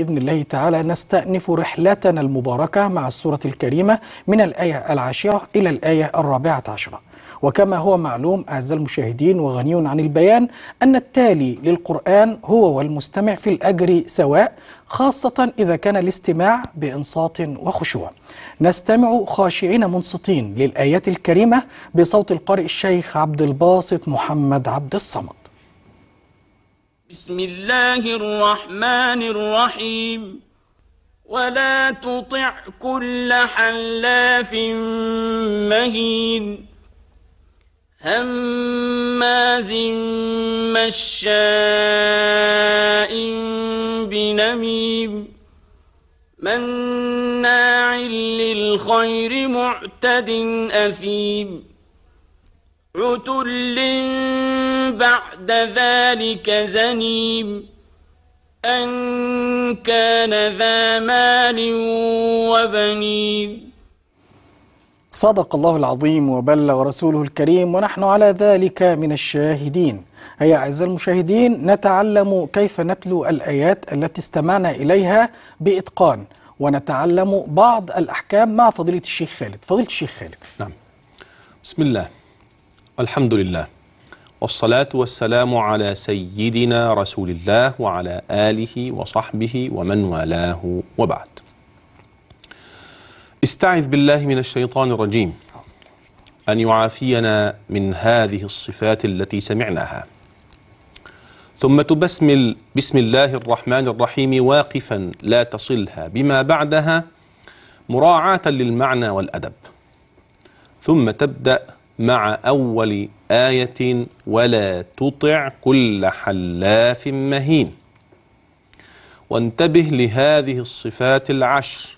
بإذن الله تعالى نستأنف رحلتنا المباركة مع السورة الكريمة من الآية العاشرة إلى الآية الرابعة عشرة وكما هو معلوم أعزائي المشاهدين وغني عن البيان أن التالي للقرآن هو والمستمع في الأجر سواء خاصة إذا كان الاستماع بإنصات وخشوع نستمع خاشعين منصتين للآيات الكريمة بصوت القارئ الشيخ عبد الباسط محمد عبد الصمد بسم الله الرحمن الرحيم ولا تطع كل حلاف مهين هماز مشاء بنميم مناع للخير معتد أثيم عتل بعد ذلك زنيم أن كان ذا مال وبنين صدق الله العظيم وبلغ رسوله الكريم ونحن على ذلك من الشاهدين هيا أعزائي المشاهدين نتعلم كيف نتلو الآيات التي استمعنا إليها بإتقان ونتعلم بعض الأحكام مع فضيلة الشيخ خالد فضيلة الشيخ خالد نعم بسم الله الحمد لله والصلاة والسلام على سيدنا رسول الله وعلى آله وصحبه ومن والاه وبعد استعذ بالله من الشيطان الرجيم أن يعافينا من هذه الصفات التي سمعناها ثم تبسمل بسم الله الرحمن الرحيم واقفا لا تصلها بما بعدها مراعاة للمعنى والأدب ثم تبدأ مع أول آية ولا تطع كل حلاف مهين وانتبه لهذه الصفات العشر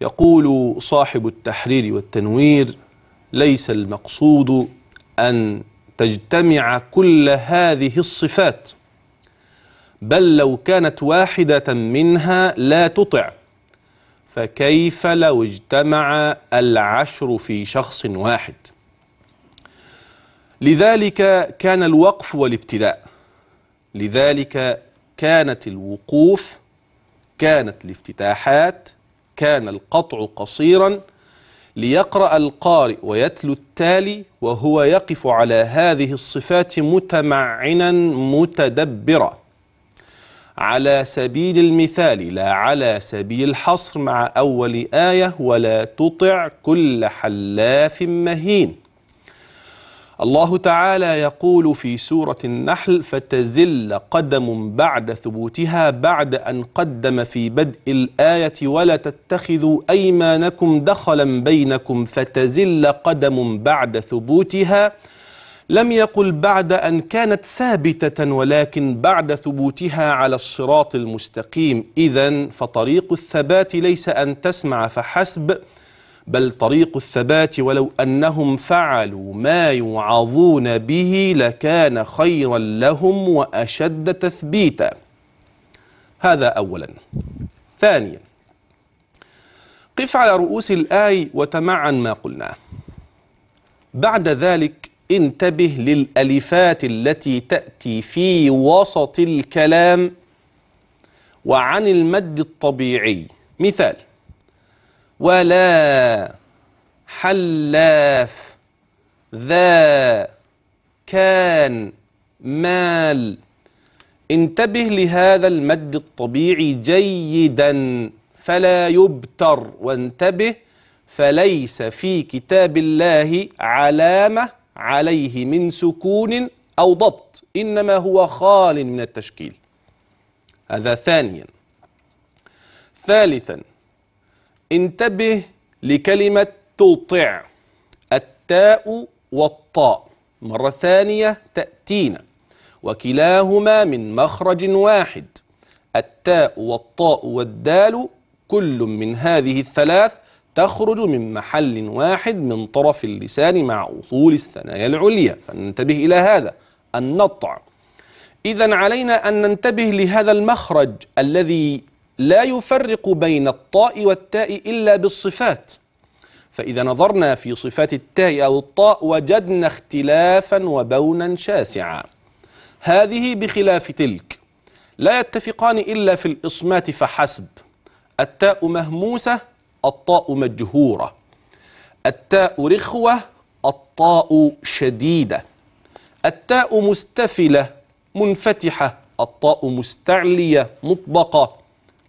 يقول صاحب التحرير والتنوير ليس المقصود أن تجتمع كل هذه الصفات بل لو كانت واحدة منها لا تطع فكيف لو اجتمع العشر في شخص واحد لذلك كان الوقف والابتداء لذلك كانت الوقوف كانت الافتتاحات كان القطع قصيرا ليقرأ القارئ ويتلو التالي وهو يقف على هذه الصفات متمعنا متدبرا على سبيل المثال لا على سبيل الحصر مع أول آية ولا تطع كل حلاف مهين الله تعالى يقول في سورة النحل فتزل قدم بعد ثبوتها بعد أن قدم في بدء الآية ولا تتخذوا أيمانكم دخلا بينكم فتزل قدم بعد ثبوتها لم يقل بعد أن كانت ثابتة ولكن بعد ثبوتها على الصراط المستقيم إذا فطريق الثبات ليس أن تسمع فحسب بل طريق الثبات ولو أنهم فعلوا ما يوعظون به لكان خيرا لهم وأشد تثبيتا هذا أولا ثانيا قف على رؤوس الآي وتمعن ما قلناه بعد ذلك انتبه للألفات التي تأتي في وسط الكلام وعن المد الطبيعي مثال ولا حلاف ذا كان مال انتبه لهذا المد الطبيعي جيدا فلا يبتر وانتبه فليس في كتاب الله علامه عليه من سكون أو ضبط إنما هو خال من التشكيل هذا ثانيا ثالثا انتبه لكلمة تطع التاء والطاء مرة ثانية تأتينا وكلاهما من مخرج واحد التاء والطاء والدال كل من هذه الثلاث تخرج من محل واحد من طرف اللسان مع أصول الثنايا العليا فننتبه إلى هذا النطع إذا علينا أن ننتبه لهذا المخرج الذي لا يفرق بين الطاء والتاء إلا بالصفات فإذا نظرنا في صفات التاء أو الطاء وجدنا اختلافا وبونا شاسعا هذه بخلاف تلك لا يتفقان إلا في الإصمات فحسب التاء مهموسة الطاء مجهورة التاء رخوة الطاء شديدة التاء مستفلة منفتحة الطاء مستعلية مطبقة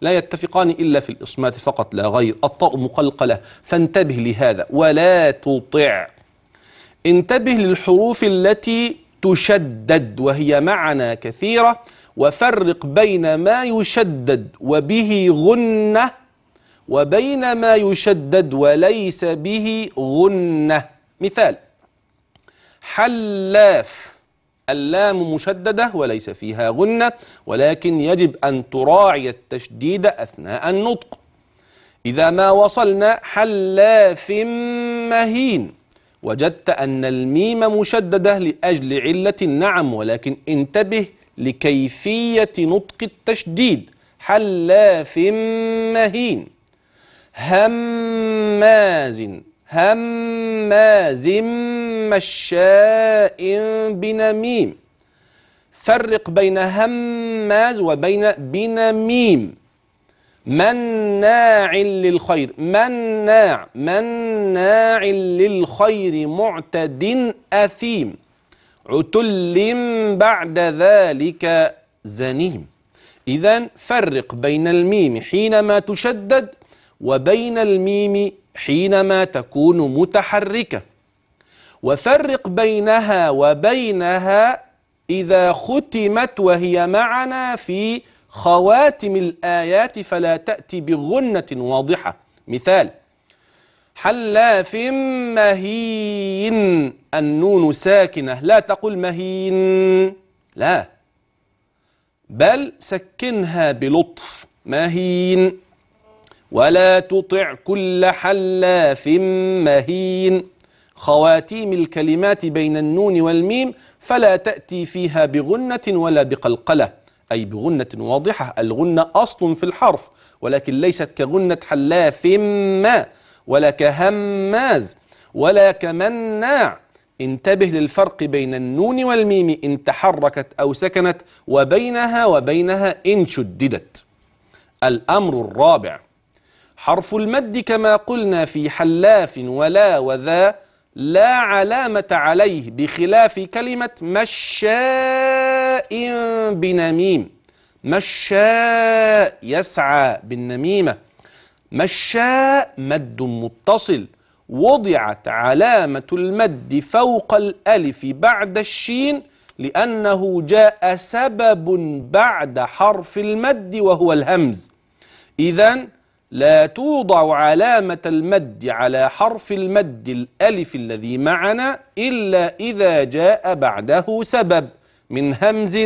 لا يتفقان إلا في الإصمات فقط لا غير الطاء مقلقلة فانتبه لهذا ولا تطع انتبه للحروف التي تشدد وهي معنى كثيرة وفرق بين ما يشدد وبه غنة وبين ما يشدد وليس به غنة مثال حلاف اللام مشددة وليس فيها غنة ولكن يجب أن تراعي التشديد أثناء النطق إذا ما وصلنا حلاف مهين وجدت أن الميم مشددة لأجل علة النعم ولكن انتبه لكيفية نطق التشديد حلاف مهين هماز هماز مشاء بنميم فرق بين هماز وبين بنميم مناع للخير مناع مناع للخير معتد أثيم عتل بعد ذلك زنيم إذا فرق بين الميم حينما تشدد وبين الميم حينما تكون متحركة وفرق بينها وبينها إذا ختمت وهي معنا في خواتم الآيات فلا تأتي بغنة واضحة مثال حلاف مهين النون ساكنة لا تقل مهين لا بل سكنها بلطف مهين ولا تطع كل حلاف مهين خواتيم الكلمات بين النون والميم فلا تأتي فيها بغنة ولا بقلقلة أي بغنة واضحة الغنة أصل في الحرف ولكن ليست كغنة حلاف ما ولا كهماز ولا كمناع انتبه للفرق بين النون والميم إن تحركت أو سكنت وبينها وبينها إن شددت الأمر الرابع حرف المد كما قلنا في حلاف ولا وذا لا علامة عليه بخلاف كلمة مشاء بنميم مشاء يسعى بالنميمة مشاء مد متصل وضعت علامة المد فوق الألف بعد الشين لأنه جاء سبب بعد حرف المد وهو الهمز إذن لا توضع علامة المد على حرف المد الألف الذي معنا إلا إذا جاء بعده سبب من همز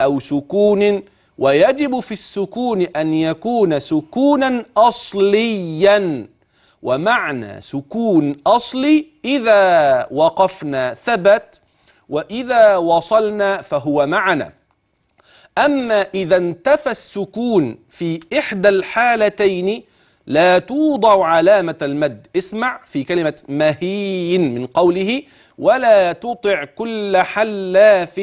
أو سكون ويجب في السكون أن يكون سكونا أصليا ومعنى سكون أصلي إذا وقفنا ثبت وإذا وصلنا فهو معنا أما إذا انتفى السكون في إحدى الحالتين لا توضع علامة المد اسمع في كلمة مهين من قوله ولا تطع كل حلاف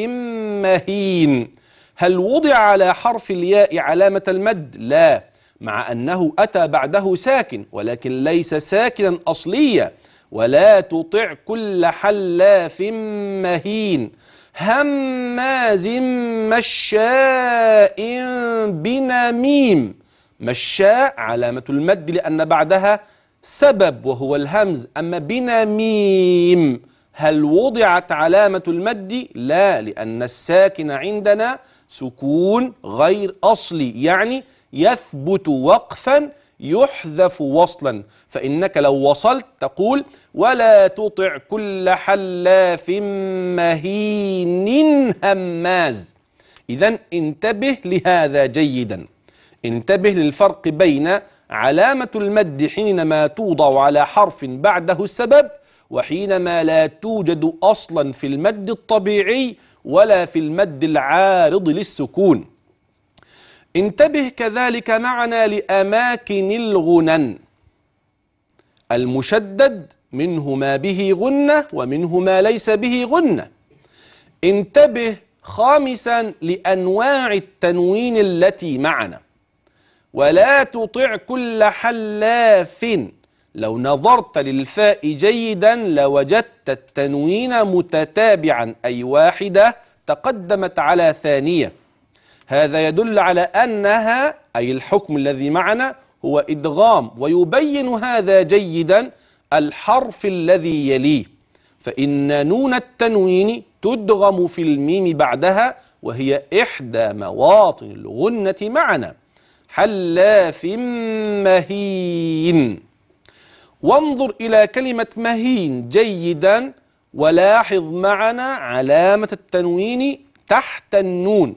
مهين هل وضع على حرف الياء علامة المد؟ لا مع أنه أتى بعده ساكن ولكن ليس ساكنا أصليا ولا تطع كل حلاف مهين هماز مشاء بنميم مشاء علامة المد لأن بعدها سبب وهو الهمز أما بنميم هل وضعت علامة المد؟ لا لأن الساكن عندنا سكون غير أصلي يعني يثبت وقفاً يحذف وصلا فإنك لو وصلت تقول ولا تطع كل حلاف مهين هماز إذا انتبه لهذا جيدا انتبه للفرق بين علامة المد حينما توضع على حرف بعده السبب وحينما لا توجد أصلا في المد الطبيعي ولا في المد العارض للسكون انتبه كذلك معنا لأماكن الغنن المشدد منه ما به غنة ومنه ما ليس به غنة انتبه خامسا لأنواع التنوين التي معنا ولا تطع كل حلاف لو نظرت للفاء جيدا لوجدت التنوين متتابعا أي واحدة تقدمت على ثانية هذا يدل على أنها أي الحكم الذي معنا هو إدغام ويبين هذا جيدا الحرف الذي يليه فإن نون التنوين تدغم في الميم بعدها وهي إحدى مواطن الغنة معنا حلاف مهين وانظر إلى كلمة مهين جيدا ولاحظ معنا علامة التنوين تحت النون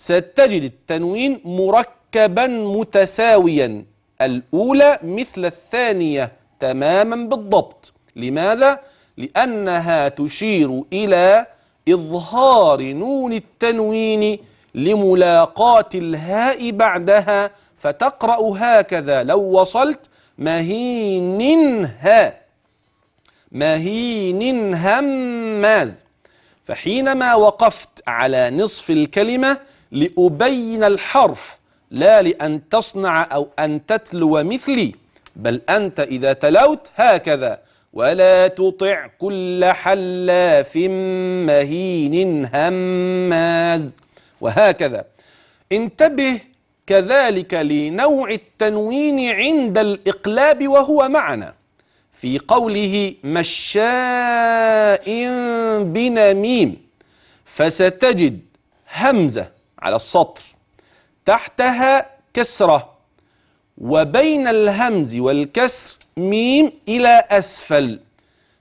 ستجد التنوين مركبا متساويا الأولى مثل الثانية تماما بالضبط لماذا؟ لأنها تشير إلى إظهار نون التنوين لملاقاة الهاء بعدها فتقرأ هكذا لو وصلت مهين ها مهين هماز فحينما وقفت على نصف الكلمة لأبين الحرف لا لأن تصنع أو أن تتلو مثلي بل أنت إذا تلوت هكذا ولا تطع كل حلاف مهين هماز وهكذا انتبه كذلك لنوع التنوين عند الإقلاب وهو معنى في قوله مشاء بنميم فستجد همزة على السطر تحتها كسرة وبين الهمز والكسر ميم إلى أسفل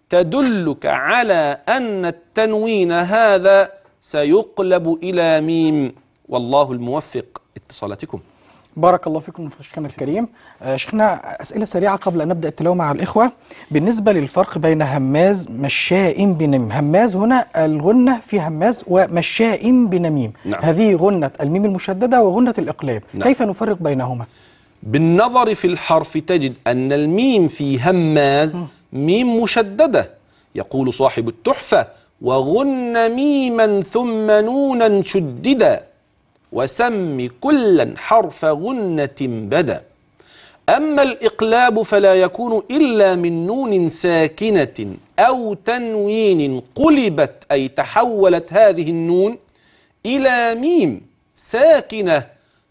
تدلك على أن التنوين هذا سيقلب إلى ميم والله الموفق اتصالاتكم بارك الله فيكم في شيخنا الكريم آه، شيخنا أسئلة سريعة قبل أن نبدأ التلاوة مع الإخوة بالنسبة للفرق بين هماز مشاء بنميم هماز هنا الغنة في هماز ومشاء بنميم نعم. هذه غنة الميم المشددة وغنة الإقلاب نعم. كيف نفرق بينهما؟ بالنظر في الحرف تجد أن الميم في هماز ميم مشددة يقول صاحب التحفة وغن ميما ثم نونا شددا وسم كلا حرف غنة بدا أما الإقلاب فلا يكون إلا من نون ساكنة أو تنوين قلبت أي تحولت هذه النون إلى ميم ساكنة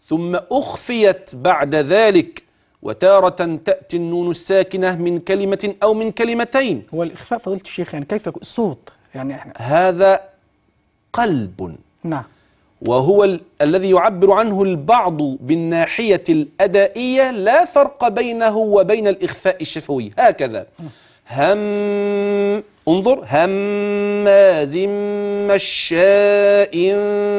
ثم أخفيت بعد ذلك وتارة تأتي النون الساكنة من كلمة أو من كلمتين هو الإخفاء فضيلة الشيخ يعني كيف الصوت يعني احنا هذا قلب نعم وهو ال الذي يعبر عنه البعض بالناحية الأدائية لا فرق بينه وبين الإخفاء الشفوي هكذا هم انظر هماز مشاء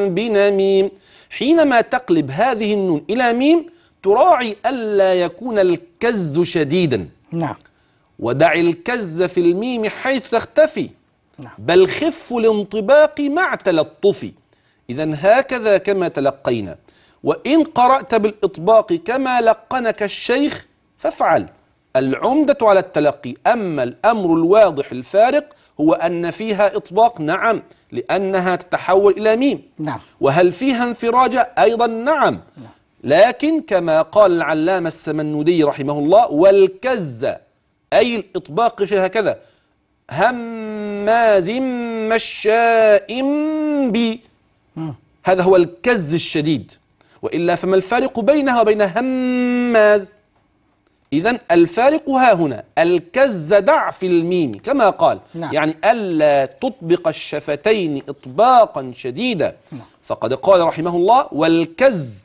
بنميم حينما تقلب هذه النون إلى ميم تراعي ألا يكون الكز شديدا نعم ودع الكز في الميم حيث تختفي نعم. بل خف الانطباق مع تلطفي إذا هكذا كما تلقينا وإن قرأت بالإطباق كما لقنك الشيخ فافعل العمدة على التلقي أما الأمر الواضح الفارق هو أن فيها إطباق نعم لأنها تتحول إلى ميم نعم وهل فيها انفراجة أيضا نعم, نعم. لكن كما قال العلامة السمنودي رحمه الله والكز أي الإطباق هكذا هماز مشاء بي هذا هو الكز الشديد وإلا فما الفارق بينها وبين هماز إذا الفارق ها هنا الكز دع في الميم كما قال نعم. يعني ألا تطبق الشفتين إطباقا شديدا نعم. فقد قال رحمه الله والكز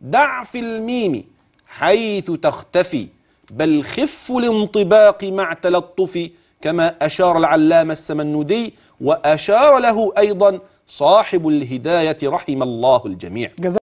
دع في الميم حيث تختفي بل خف الانطباق مع تلطف كما أشار العلامة السمنودي وأشار له أيضا صاحب الهداية رحم الله الجميع